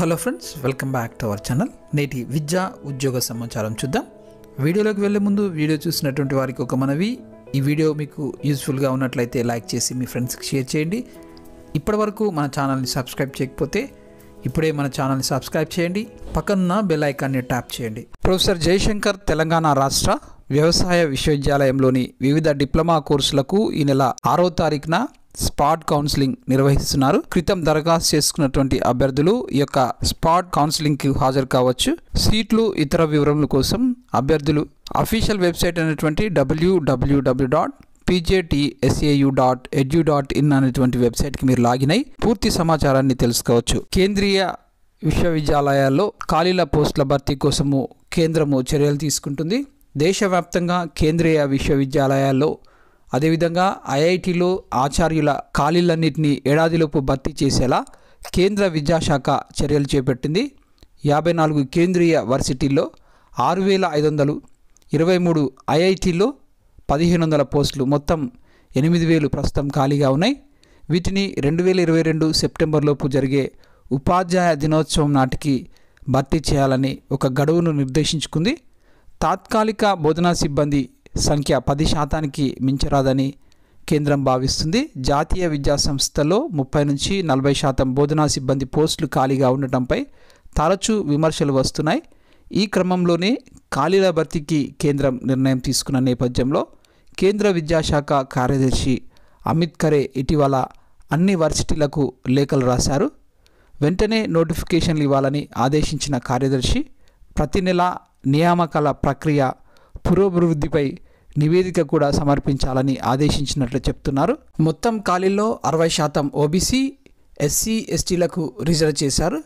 hello friends welcome back to our channel నేటి విద్యా ఉద్యోగ సమాచారం చూద్దాం వీడియోలోకి వెళ్ళే ముందు వీడియో చూసినటువంటి వారికి ఒక మనవి ఈ వీడియో మీకు యూస్ఫుల్గా ఉన్నట్లయితే లైక్ చేసి మీ ఫ్రెండ్స్కి షేర్ చేయండి ఇప్పటివరకు మన ఛానల్ని సబ్స్క్రైబ్ చేయకపోతే ఇప్పుడే మన ఛానల్ని సబ్స్క్రైబ్ చేయండి పక్కనున్న బెల్ ఐకాన్ని ట్యాప్ చేయండి ప్రొఫెసర్ జయశంకర్ తెలంగాణ రాష్ట్ర వ్యవసాయ విశ్వవిద్యాలయంలోని వివిధ డిప్లొమా కోర్సులకు ఈ నెల ఆరో తారీఖున స్పాట్ కౌన్సిలింగ్ నిర్వహిస్తున్నారు క్రితం దరఖాస్తు చేసుకున్నటువంటి అభ్యర్థులు ఈ యొక్క స్పాట్ కౌన్సిలింగ్కి హాజరు కావచ్చు సీట్లు ఇతర వివరముల కోసం అభ్యర్థులు అఫీషియల్ వెబ్సైట్ అనేటువంటి డబ్ల్యూడబ్ల్యూడబ్ల్యూ dot PJTSAU dot edu dot in అనేటువంటి వెబ్సైట్కి మీరు లాగిన్ అయి పూర్తి సమాచారాన్ని తెలుసుకోవచ్చు కేంద్రీయ విశ్వవిద్యాలయాల్లో ఖాళీల పోస్టుల భర్తీ కోసము కేంద్రము చర్యలు తీసుకుంటుంది దేశవ్యాప్తంగా కేంద్రీయ విశ్వవిద్యాలయాల్లో అదేవిధంగా ఐఐటీలో ఆచార్యుల ఖాళీలన్నింటినీ ఏడాదిలోపు భర్తీ చేసేలా కేంద్ర విద్యాశాఖ చర్యలు చేపట్టింది యాభై నాలుగు కేంద్రీయ వర్సిటీల్లో ఆరు వేల ఐదు వందలు ఇరవై మూడు ఐఐటీలో పదిహేను వందల పోస్టులు మొత్తం ఎనిమిది వేలు ప్రస్తుతం ఖాళీగా ఉన్నాయి వీటిని రెండు వేల ఇరవై రెండు సెప్టెంబర్లోపు జరిగే ఉపాధ్యాయ దినోత్సవం నాటికి భర్తీ చేయాలని ఒక గడువును నిర్దేశించుకుంది తాత్కాలిక బోధనా సిబ్బంది సంఖ్య పది శాతానికి మించరాదని కేంద్రం భావిస్తుంది జాతీయ విద్యా సంస్థలో ముప్పై నుంచి నలభై శాతం బోధనా సిబ్బంది పోస్టులు ఖాళీగా ఉండటంపై తరచూ విమర్శలు వస్తున్నాయి ఈ క్రమంలోనే ఖాళీల భర్తీకి కేంద్రం నిర్ణయం తీసుకున్న నేపథ్యంలో కేంద్ర విద్యాశాఖ కార్యదర్శి అమిత్ ఖరే ఇటీవల అన్ని వర్సిటీలకు లేఖలు రాశారు వెంటనే నోటిఫికేషన్లు ఇవ్వాలని ఆదేశించిన కార్యదర్శి ప్రతి నెల నియామకాల ప్రక్రియ పురోభివృద్ధిపై నివేదిక కూడా సమర్పించాలని ఆదేశించినట్లు చెప్తున్నారు మొత్తం ఖాళీల్లో అరవై శాతం ఓబీసీ ఎస్సీ ఎస్టీలకు రిజర్వ్ చేశారు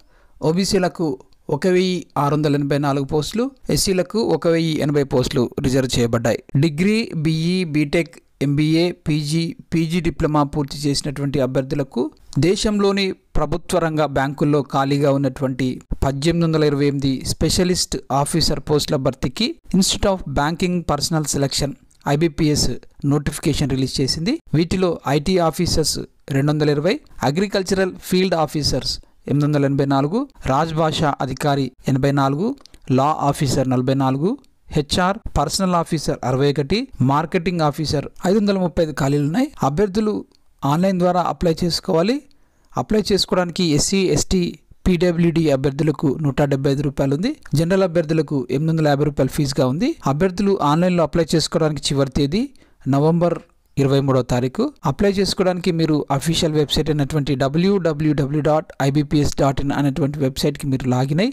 ఓబీసీలకు ఒక వెయ్యి ఆరు వందల ఎనభై నాలుగు పోస్టులు ఎస్సీలకు ఒక వెయ్యి ఎనభై పోస్టులు రిజర్వ్ చేయబడ్డాయి degree BE BTech MBA PG PG diploma పూర్తి చేసినటువంటి అభ్యర్థులకు దేశంలోని ప్రభుత్వ రంగ బ్యాంకుల్లో ఖాళీగా ఉన్నటువంటి పద్దెనిమిది వందల ఇరవై ఎనిమిది స్పెషలిస్ట్ ఆఫీసర్ పోస్టుల భర్తీకి institute of banking personnel selection IBPS notification release చేసింది వీటిలో ఐటీ ఆఫీసర్స్ రెండు వందల ఇరవై అగ్రికల్చరల్ ఫీల్డ్ ఆఫీసర్స్ ఎనిమిది వందల ఎనభై నాలుగు రాజభాష అధికారి ఎనభై నాలుగు లా ఆఫీసర్ నలభై నాలుగు హెచ్ఆర్ పర్సనల్ ఆఫీసర్ అరవై ఒకటి మార్కెటింగ్ ఆఫీసర్ ఐదు వందల ముప్పై ఐదు ఖాళీలు ఉన్నాయి అభ్యర్థులు ఆన్లైన్ ద్వారా అప్లై చేసుకోవాలి అప్లై చేసుకోవడానికి ఎస్సీ ఎస్టీ పీడబ్ల్యూడీ అభ్యర్థులకు నూట డెబ్బై ఐదు రూపాయలు ఉంది జనరల్ అభ్యర్థులకు ఎనిమిది వందల యాభై రూపాయలు ఫీజుగా ఉంది అభ్యర్థులు ఆన్లైన్లో అప్లై చేసుకోవడానికి చివరి తేదీ నవంబర్ ఇరవై మూడవ తారీఖు అప్లై చేసుకోవడానికి మీరు అఫీషియల్ వెబ్సైట్ అయినటువంటి డబ్ల్యూడబ్ల్యూడబ్ల్యూ డాట్ ఐబీపీఎస్ డాట్ ఇన్ అనేటువంటి వెబ్సైట్కి మీరు లాగిన్ అయి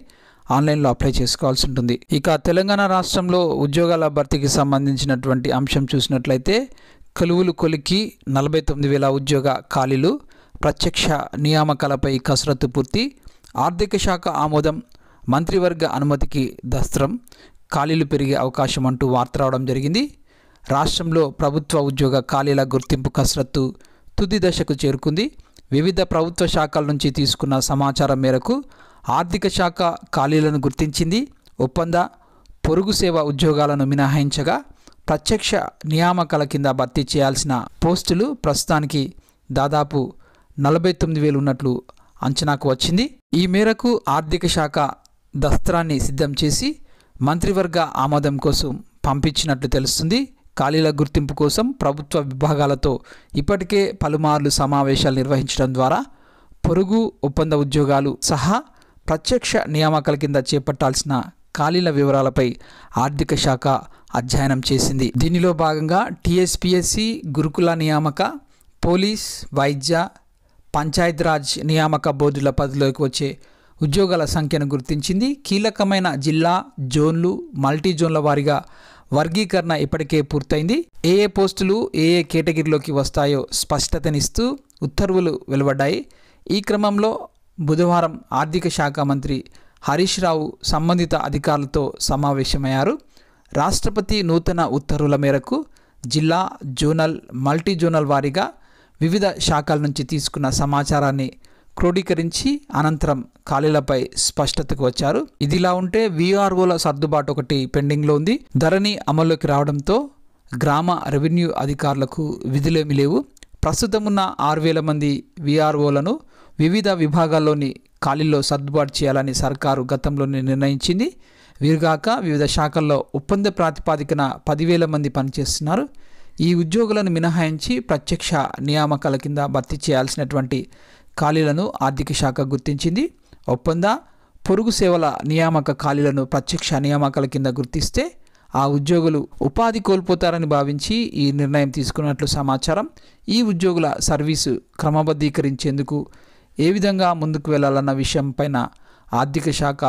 ఆన్లైన్లో అప్లై చేసుకోవాల్సి ఉంటుంది ఇక తెలంగాణ రాష్ట్రంలో ఉద్యోగాల భర్తీకి సంబంధించినటువంటి అంశం చూసినట్లయితే కలువులు కొలికి నలభై తొమ్మిది వేల ఉద్యోగ ఖాళీలు ప్రత్యక్ష నియామకాలపై కసరత్తు పూర్తి ఆర్థిక శాఖ ఆమోదం మంత్రివర్గ అనుమతికి దస్త్రం ఖాళీలు పెరిగే అవకాశం అంటూ వార్త రావడం జరిగింది రాష్ట్రంలో ప్రభుత్వ ఉద్యోగ ఖాళీల గుర్తింపు కసరత్తు తుది దశకు చేరుకుంది వివిధ ప్రభుత్వ శాఖల నుంచి తీసుకున్న సమాచారం మేరకు ఆర్థిక శాఖ ఖాళీలను గుర్తించింది ఒప్పంద పొరుగు సేవ ఉద్యోగాలను మినహాయించగా ప్రత్యక్ష నియామకాల కింద భర్తీ చేయాల్సిన పోస్టులు ప్రస్తుతానికి దాదాపు నలభై తొమ్మిది వేలు ఉన్నట్లు అంచనాకు వచ్చింది ఈ మేరకు ఆర్థిక శాఖ దస్త్రాన్ని సిద్ధం చేసి మంత్రివర్గ ఆమోదం కోసం పంపించినట్లు తెలుస్తుంది ఖాళీల గుర్తింపు కోసం ప్రభుత్వ విభాగాలతో ఇప్పటికే పలుమార్లు సమావేశాలు నిర్వహించడం ద్వారా పొరుగు ఒప్పంద ఉద్యోగాలు సహా ప్రత్యక్ష నియామకాల కింద చేపట్టాల్సిన ఖాళీల వివరాలపై ఆర్థిక శాఖ అధ్యయనం చేసింది దీనిలో భాగంగా టీఎస్పిఎస్సి గురుకుల నియామక పోలీస్ వైద్య రాజ్ నియామక బోర్డుల పరిధిలోకి వచ్చే ఉద్యోగాల సంఖ్యను గుర్తించింది కీలకమైన జిల్లా జోన్లు మల్టీ జోన్ల వారిగా వర్గీకరణ ఇప్పటికే పూర్తయింది ఏ ఏ పోస్టులు ఏ ఏ కేటగిరీలోకి వస్తాయో స్పష్టతనిస్తూ ఉత్తర్వులు వెలువడ్డాయి ఈ క్రమంలో బుధవారం ఆర్థిక శాఖ మంత్రి హరీష్ రావు సంబంధిత అధికారులతో సమావేశమయ్యారు రాష్ట్రపతి నూతన ఉత్తర్వుల మేరకు జిల్లా జోనల్ మల్టీ జోనల్ వారీగా వివిధ శాఖల నుంచి తీసుకున్న సమాచారాన్ని క్రోడీకరించి అనంతరం ఖాళీలపై స్పష్టతకు వచ్చారు ఇదిలా ఉంటే వీఆర్ఓల సర్దుబాటు ఒకటి పెండింగ్లో ఉంది ధరణి అమల్లోకి రావడంతో గ్రామ రెవెన్యూ అధికారులకు విధులేమి లేవు ప్రస్తుతం ఉన్న ఆరు వేల మంది వీఆర్ఓలను వివిధ విభాగాల్లోని ఖాళీల్లో సర్దుబాటు చేయాలని సర్కారు గతంలోనే నిర్ణయించింది వీరుగాక వివిధ శాఖల్లో ఒప్పంద ప్రాతిపాదికన పదివేల మంది పనిచేస్తున్నారు ఈ ఉద్యోగులను మినహాయించి ప్రత్యక్ష నియామకాల కింద భర్తీ చేయాల్సినటువంటి ఖాళీలను ఆర్థిక శాఖ గుర్తించింది ఒప్పంద పొరుగు సేవల నియామక ఖాళీలను ప్రత్యక్ష నియామకాల కింద గుర్తిస్తే ఆ ఉద్యోగులు ఉపాధి కోల్పోతారని భావించి ఈ నిర్ణయం తీసుకున్నట్లు సమాచారం ఈ ఉద్యోగుల సర్వీసు క్రమబద్ధీకరించేందుకు ఏ విధంగా ముందుకు వెళ్లాలన్న విషయంపైన ఆర్థిక శాఖ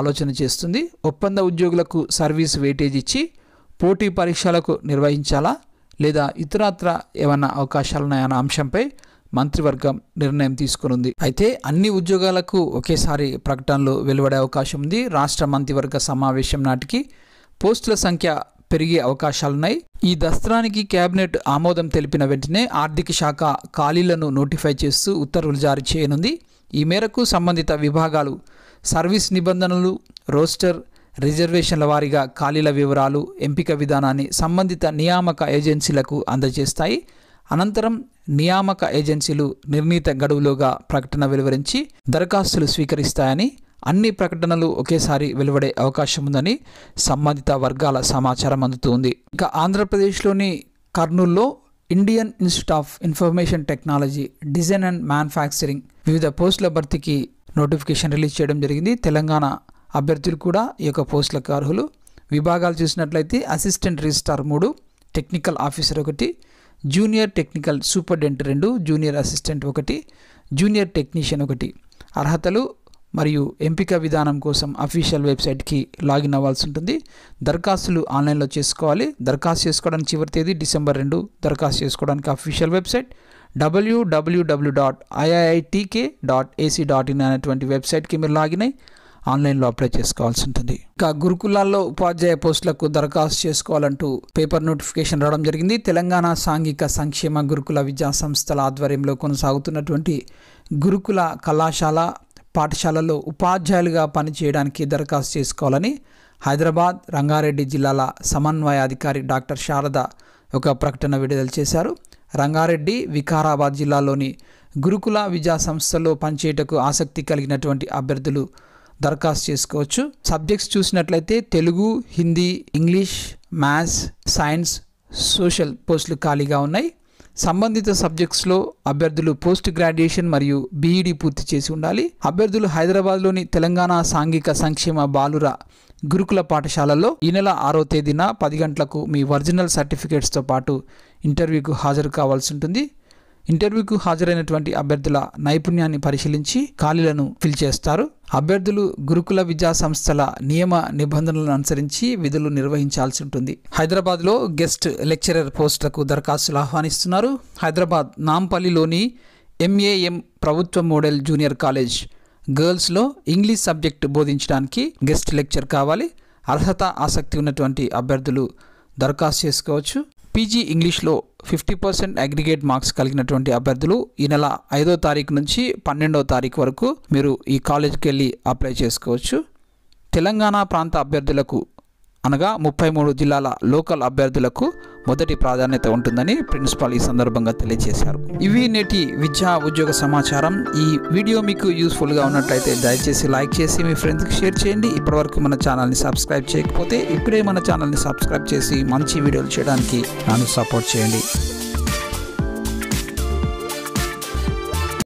ఆలోచన చేస్తుంది ఒప్పంద ఉద్యోగులకు సర్వీసు వెయిటేజ్ ఇచ్చి పోటీ పరీక్షలకు నిర్వహించాలా లేదా ఇతరత్ర ఏమైనా అవకాశాలున్నాయన్న అంశంపై మంత్రివర్గం నిర్ణయం తీసుకునుంది అయితే అన్ని ఉద్యోగాలకు ఒకేసారి ప్రకటనలు వెలువడే అవకాశం ఉంది రాష్ట్ర మంత్రివర్గ సమావేశం నాటికి పోస్టుల సంఖ్య పెరిగే అవకాశాలున్నాయి ఈ దస్త్రానికి కేబినెట్ ఆమోదం తెలిపిన వెంటనే ఆర్థిక శాఖ ఖాళీలను నోటిఫై చేస్తూ ఉత్తర్వులు జారీ చేయనుంది ఈ మేరకు సంబంధిత విభాగాలు సర్వీస్ నిబంధనలు రోస్టర్ రిజర్వేషన్ల వారీగా ఖాళీల వివరాలు ఎంపిక విధానాన్ని సంబంధిత నియామక ఏజెన్సీలకు అందజేస్తాయి అనంతరం నియామక ఏజెన్సీలు నిర్ణీత గడువులోగా ప్రకటన వెలువరించి దరఖాస్తులు స్వీకరిస్తాయని అన్ని ప్రకటనలు ఒకేసారి వెలువడే అవకాశం ఉందని సంబంధిత వర్గాల సమాచారం అందుతుంది ఇక ఆంధ్రప్రదేశ్లోని కర్నూల్లో Indian institute of information technology design and manufacturing వివిధ పోస్టుల భర్తీకి నోటిఫికేషన్ రిలీజ్ చేయడం జరిగింది తెలంగాణ అభ్యర్థులు కూడా ఈ యొక్క పోస్టులకు అర్హులు విభాగాలు చూసినట్లయితే అసిస్టెంట్ రిజిస్టార్ మూడు టెక్నికల్ ఆఫీసర్ ఒకటి జూనియర్ టెక్నికల్ సూపర్డెంట్ రెండు జూనియర్ అసిస్టెంట్ ఒకటి జూనియర్ టెక్నీషియన్ ఒకటి అర్హతలు మరియు ఎంపిక విధానం కోసం అఫీషియల్ వెబ్సైట్కి లాగిన్ అవ్వాల్సి ఉంటుంది దరఖాస్తులు ఆన్లైన్లో చేసుకోవాలి దరఖాస్తు చేసుకోవడానికి చివరి తేదీ డిసెంబర్ రెండు దరఖాస్తు చేసుకోవడానికి అఫీషియల్ వెబ్సైట్ డబ్ల్యూడబ్ల్యూడబ్ల్యూ dot IIITK dot AC dot in అనేటువంటి వెబ్సైట్కి మీరు లాగిన్ అయ్యి ఆన్లైన్లో అప్లై చేసుకోవాల్సి ఉంటుంది ఇంకా గురుకులాల్లో ఉపాధ్యాయ పోస్టులకు దరఖాస్తు చేసుకోవాలంటూ పేపర్ నోటిఫికేషన్ రావడం జరిగింది తెలంగాణ సాంఘిక సంక్షేమ గురుకుల విద్యా సంస్థల ఆధ్వర్యంలో కొనసాగుతున్నటువంటి గురుకుల కళాశాల పాఠశాలలో ఉపాధ్యాయులుగా పనిచేయడానికి దరఖాస్తు చేసుకోవాలని హైదరాబాద్ రంగారెడ్డి జిల్లాల సమన్వయ అధికారి డాక్టర్ శారద ఒక ప్రకటన విడుదల చేశారు రంగారెడ్డి వికారాబాద్ జిల్లాలోని గురుకుల విద్యా సంస్థలో పనిచేయటకు ఆసక్తి కలిగినటువంటి అభ్యర్థులు దరఖాస్తు చేసుకోవచ్చు సబ్జెక్ట్స్ చూసినట్లయితే Telugu Hindi English maths science social పోస్టులు ఖాళీగా ఉన్నాయి సంబంధిత సబ్జెక్ట్స్లో అభ్యర్థులు పోస్ట్ గ్రాడ్యుయేషన్ మరియు బీఈడి పూర్తి చేసి ఉండాలి అభ్యర్థులు హైదరాబాద్లోని తెలంగాణ సాంఘిక సంక్షేమ బాలుర గురుకుల పాఠశాలలో ఈ నెల ఆరో తేదీన పది గంటలకు మీ ఒరిజినల్ సర్టిఫికేట్స్తో పాటు ఇంటర్వ్యూకు హాజరు కావాల్సి ఉంటుంది ఇంటర్వ్యూకు హాజరైనటువంటి అభ్యర్థుల నైపుణ్యాన్ని పరిశీలించి ఖాళీలను ఫిల్ చేస్తారు అభ్యర్థులు గురుకుల విద్యా సంస్థల నియమ నిబంధనలను అనుసరించి విధులు నిర్వహించాల్సి ఉంటుంది హైదరాబాద్లో గెస్ట్ లెక్చరర్ పోస్టులకు దరఖాస్తులు ఆహ్వానిస్తున్నారు హైదరాబాద్ నాంపల్లిలోని ఎంఏఎం ప్రభుత్వ మోడల్ జూనియర్ కాలేజ్ గర్ల్స్లో ఇంగ్లీష్ సబ్జెక్టు బోధించడానికి గెస్ట్ లెక్చర్ కావాలి అర్హత ఆసక్తి ఉన్నటువంటి అభ్యర్థులు దరఖాస్తు చేసుకోవచ్చు పీజీ ఇంగ్లీష్లో ఫిఫ్టీ పర్సెంట్ అగ్రిగేట్ మార్క్స్ కలిగినటువంటి అభ్యర్థులు ఈ నెల ఐదో తారీఖు నుంచి పన్నెండవ తారీఖు వరకు మీరు ఈ కాలేజీకి వెళ్ళి అప్లై చేసుకోవచ్చు తెలంగాణ ప్రాంత అభ్యర్థులకు అనగా ముప్పై మూడు జిల్లాల లోకల్ అభ్యర్థులకు మొదటి ప్రాధాన్యత ఉంటుందని ప్రిన్సిపాల్ ఈ సందర్భంగా తెలియజేశారు ఇవి నేటి విద్యా ఉద్యోగ సమాచారం ఈ వీడియో మీకు యూస్ఫుల్గా ఉన్నట్లయితే దయచేసి లైక్ చేసి మీ ఫ్రెండ్స్కి షేర్ చేయండి ఇప్పటివరకు మన ఛానల్ని సబ్స్క్రైబ్ చేయకపోతే ఇప్పుడే మన ఛానల్ని సబ్స్క్రైబ్ చేసి మంచి వీడియోలు చేయడానికి నన్ను సపోర్ట్ చేయండి